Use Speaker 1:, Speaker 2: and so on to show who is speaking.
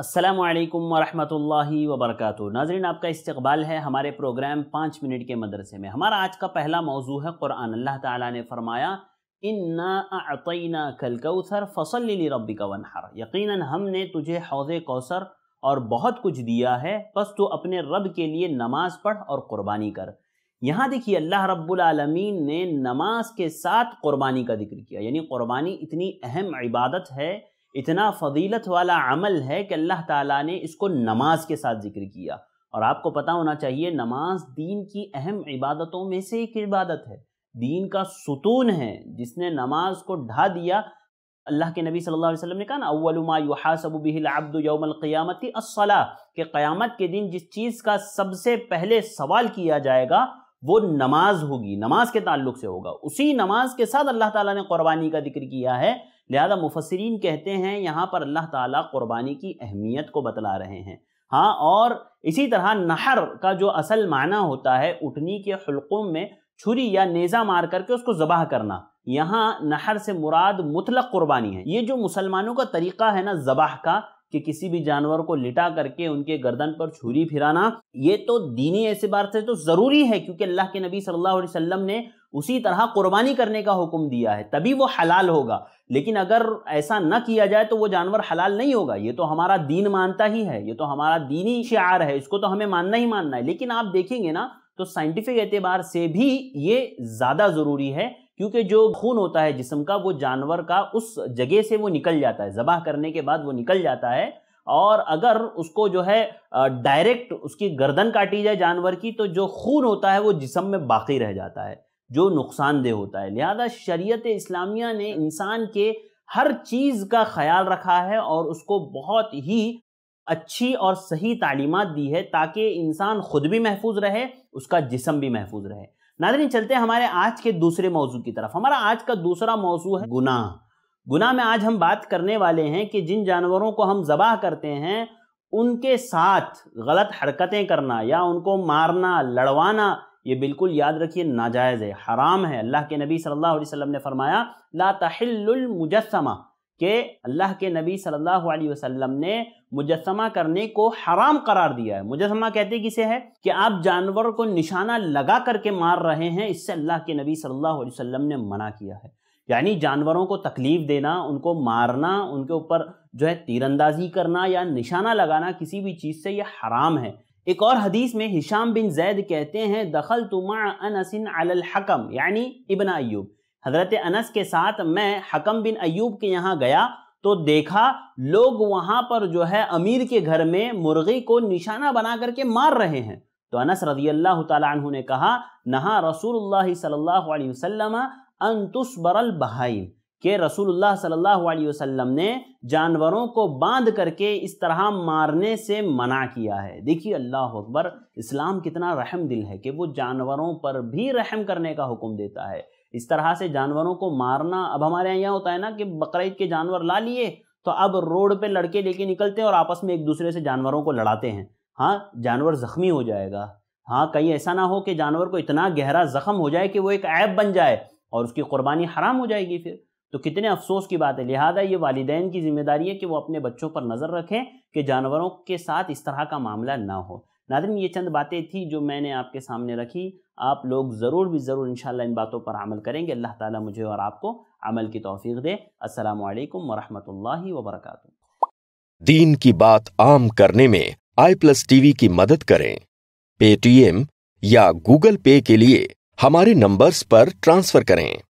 Speaker 1: असलकम वरहि रहमतुल्लाहि नाजरन आपका इस्तबाल है हमारे प्रोग्राम पाँच मिनट के मदरसे में हमारा आज का पहला मौजू है कुरान अल्लाह ताला ने फरमाया इन्ना अतना कल कौसर फसल रबी का वनहर यकीन हमने तुझे हौज कौसर और बहुत कुछ दिया है बस तो अपने रब के लिए नमाज पढ़ और क़ुरबानी कर यहाँ देखिए अल्लाह रब्लमीन ने नमाज के साथ क़ुरबानी का जिक्र किया यानी क़ुरबानी इतनी अहम इबादत है इतना फजीलत वाला अमल है कि अल्लाह ताला ने इसको नमाज के साथ जिक्र किया और आपको पता होना चाहिए नमाज दीन की अहम इबादतों में से एक इबादत है दीन का सुतून है जिसने नमाज को ढा दिया अल्लाह के नबी सल्लल्लाहु अलैहि वसल्लम ने कहा ना अव्वलमासबिलआबदयामती असला के क़यामत के दिन जिस चीज़ का सबसे पहले सवाल किया जाएगा वो नमाज होगी नमाज के ताल्लुक से होगा उसी नमाज के साथ अल्लाह ताला ने क़ुरबानी का जिक्र किया है लिहाजा मुफसरीन कहते हैं यहाँ पर अल्लाह ताला कुर्बानी की अहमियत को बतला रहे हैं हाँ और इसी तरह नहर का जो असल माना होता है उठनी के हल्कों में छुरी या नेज़ा मार करके उसको जबाह करना यहाँ नहर से मुराद मुतलक कुर्बानी है ये जो मुसलमानों का तरीका है ना जबाह का कि किसी भी जानवर को लिटा करके उनके गर्दन पर छुरी फिराना ये तो दीनी एतबार से तो ज़रूरी है क्योंकि अल्लाह के नबी सल्लल्लाहु अलैहि वसल्लम ने उसी तरह कुर्बानी करने का हुक्म दिया है तभी वो हलाल होगा लेकिन अगर ऐसा न किया जाए तो वो जानवर हलाल नहीं होगा ये तो हमारा दीन मानता ही है ये तो हमारा दीनी शार है इसको तो हमें मानना ही मानना है लेकिन आप देखेंगे ना तो साइंटिफिक एतबार से भी ये ज़्यादा ज़रूरी है क्योंकि जो खून होता है जिसम का वो जानवर का उस जगह से वो निकल जाता है जबाह करने के बाद वो निकल जाता है और अगर उसको जो है डायरेक्ट उसकी गर्दन काटी जाए जानवर की तो जो खून होता है वो जिसम में बाकी रह जाता है जो नुकसानदेह होता है लिहाजा शरीयत इस्लामिया ने इंसान के हर चीज़ का ख्याल रखा है और उसको बहुत ही अच्छी और सही तालीमत दी है ताकि इंसान खुद भी महफूज रहे उसका जिसम भी महफूज रहे नादरी चलते हैं हमारे आज के दूसरे मौजू की तरफ हमारा आज का दूसरा मौजू है गुनाह गुनाह में आज हम बात करने वाले हैं कि जिन जानवरों को हम जबाह करते हैं उनके साथ गलत हरकतें करना या उनको मारना लड़वाना ये बिल्कुल याद रखिए नाजायज़ है हराम है अल्लाह के नबी सल्लल्लाहु अलैहि वसल्लम ने फरमाया ला तहिल्लुल मुजस्समा कि अल्लाह के नबी सल्लल्लाहु अलैहि वसल्लम ने मुजस्मा करने को हराम करार दिया है मुजस्मा कहते किसे है कि आप जानवर को निशाना लगा करके मार रहे हैं इससे अल्लाह के नबी सल्लल्लाहु अलैहि वसल्लम ने मना किया है यानी जानवरों को तकलीफ़ देना उनको मारना उनके ऊपर जो है तीरंदाजी करना या निशाना लगाना किसी भी चीज़ से यह हराम है एक और हदीस में हिशाम बिन जैद कहते हैं दखल तुमा अनसिन अलहकम यानी इबन अयूब हज़रत अनस के साथ मैं हकम बिन अयूब के यहाँ गया तो देखा लोग वहाँ पर जो है अमीर के घर में मुर्गी को निशाना बना करके मार रहे हैं तो अनस रजी अल्लाह तु ने कहा नहा रसूल सल्लल्लाहु अलैहि बहाइम के रसूलुल्लाह सल्लल्लाहु अलैहि वसल्लम ने जानवरों को बांध करके इस तरह मारने से मना किया है देखिए अल्लाह अकबर इस्लाम कितना रहम दिल है कि वो जानवरों पर भी रहम करने का हुक्म देता है इस तरह से जानवरों को मारना अब हमारे यहाँ होता है ना कि बकरीद के जानवर ला लिए तो अब रोड पे लड़के लेके निकलते हैं और आपस में एक दूसरे से जानवरों को लड़ाते हैं हाँ जानवर ज़ख्मी हो जाएगा हाँ कहीं ऐसा ना हो कि जानवर को इतना गहरा ज़ख्म हो जाए कि वो एक ऐप बन जाए और उसकी कुर्बानी हराम हो जाएगी फिर तो कितने अफसोस की बात है लिहाजा ये वालदेन की जिम्मेदारी है कि वो अपने बच्चों पर नज़र रखें कि जानवरों के साथ इस तरह का मामला ना हो नादिन ये चंद बातें थी जो मैंने आपके सामने रखी आप लोग ज़रूर भी ज़रूर इन इन बातों पर अमल करेंगे अल्लाह ताला मुझे और आपको अमल की तोफ़ी दे असलकम वरहमल वबरक दीन की बात आम करने में आई प्लस टीवी की मदद करें पेटीएम या गूगल पे के लिए हमारे नंबर्स पर ट्रांसफ़र करें